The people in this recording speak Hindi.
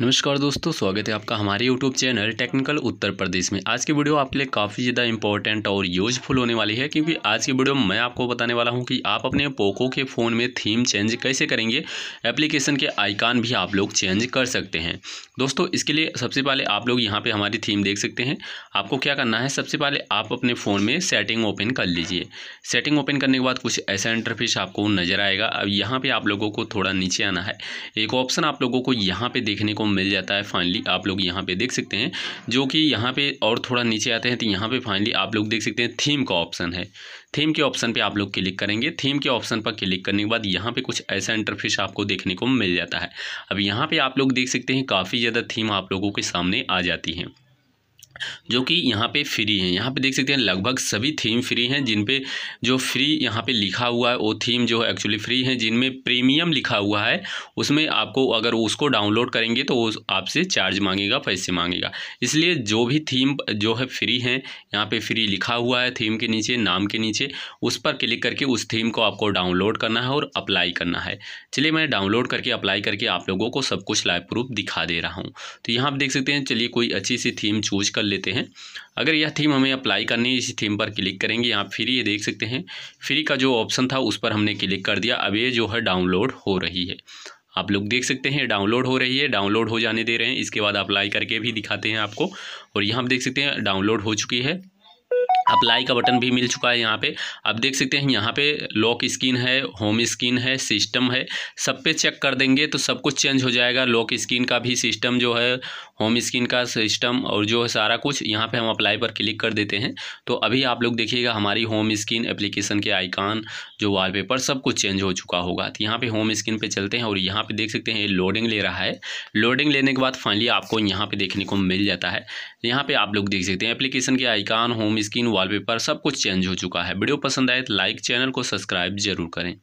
नमस्कार दोस्तों स्वागत है आपका हमारे YouTube channel technical Uttar Pradesh में आज की वीडियो आपके लिए काफ़ी ज़्यादा इंपॉर्टेंट और यूजफुल होने वाली है क्योंकि आज की वीडियो में मैं आपको बताने वाला हूं कि आप अपने पोको के फ़ोन में थीम चेंज कैसे करेंगे एप्लीकेशन के आइकान भी आप लोग चेंज कर सकते हैं दोस्तों इसके लिए सबसे पहले आप लोग यहाँ पर हमारी थीम देख सकते हैं आपको क्या करना है सबसे पहले आप अपने फ़ोन में सेटिंग ओपन कर लीजिए सेटिंग ओपन करने के बाद कुछ ऐसा इंटरफेस आपको नज़र आएगा अब यहाँ पर आप लोगों को थोड़ा नीचे आना है एक ऑप्शन आप लोगों को यहाँ पर देखने को मिल जाता है फाइनली आप लोग यहाँ पे देख सकते हैं जो कि यहाँ पे और थोड़ा नीचे आते हैं तो यहाँ पे फाइनली आप लोग देख सकते हैं थीम का ऑप्शन है थीम के ऑप्शन पे आप लोग क्लिक करेंगे थीम के ऑप्शन पर क्लिक करने के बाद यहाँ पे कुछ ऐसा इंटरफेस आपको देखने को मिल जाता है अब यहाँ पर आप लोग देख सकते हैं काफ़ी ज़्यादा थीम आप लोगों के सामने आ जाती हैं जो कि यहाँ पे फ्री हैं यहाँ पे देख सकते हैं लगभग सभी थीम फ्री हैं जिन पे जो फ्री यहाँ पे लिखा हुआ है वो थीम जो है एक्चुअली फ्री हैं जिनमें प्रीमियम लिखा हुआ है उसमें आपको अगर उसको डाउनलोड करेंगे तो वो आपसे चार्ज मांगेगा पैसे मांगेगा इसलिए जो भी थीम जो है फ्री हैं यहाँ पर फ्री लिखा हुआ है थीम के नीचे नाम के नीचे उस पर क्लिक करके उस थीम को आपको डाउनलोड करना है और अप्लाई करना है चलिए मैं डाउनलोड करके अप्लाई करके आप लोगों को सब कुछ लाइव प्रूफ दिखा दे रहा हूँ तो यहाँ पर देख सकते हैं चलिए कोई अच्छी सी थीम चूज कर कर लेते हैं अगर यह थीम हमें अप्लाई करनी है इसी थीम पर क्लिक करेंगे यहाँ फ्री ये देख सकते हैं फ्री का जो ऑप्शन था उस पर हमने क्लिक कर दिया अब ये जो है डाउनलोड हो रही है आप लोग देख सकते हैं डाउनलोड हो रही है डाउनलोड हो जाने दे रहे हैं इसके बाद अप्लाई करके भी दिखाते हैं आपको और यहाँ आप देख सकते हैं डाउनलोड हो चुकी है अप्लाई का बटन भी मिल चुका है यहाँ पे आप देख सकते हैं यहाँ पे लॉक स्क्रीन है होम स्क्रीन है सिस्टम है सब पे चेक कर देंगे तो सब कुछ चेंज हो जाएगा लॉक स्क्रीन का भी सिस्टम जो है होम स्क्रीन का सिस्टम और जो है सारा कुछ यहाँ पे हम अप्लाई पर क्लिक कर देते हैं तो अभी आप लोग देखिएगा हमारी होम स्क्रीन एप्लीकेशन के आइकान जो वॉलपेपर सब कुछ चेंज हो चुका होगा तो यहाँ पर होम स्क्रीन पर चलते हैं और यहाँ पर देख सकते हैं लोडिंग ले रहा है लोडिंग लेने के बाद फाइनली आपको यहाँ पर देखने को मिल जाता है यहाँ पर आप लोग देख सकते हैं एप्लीकेशन के आइकान होम स्क्रीन वॉलपेपर सब कुछ चेंज हो चुका है वीडियो पसंद आए तो लाइक चैनल को सब्सक्राइब जरूर करें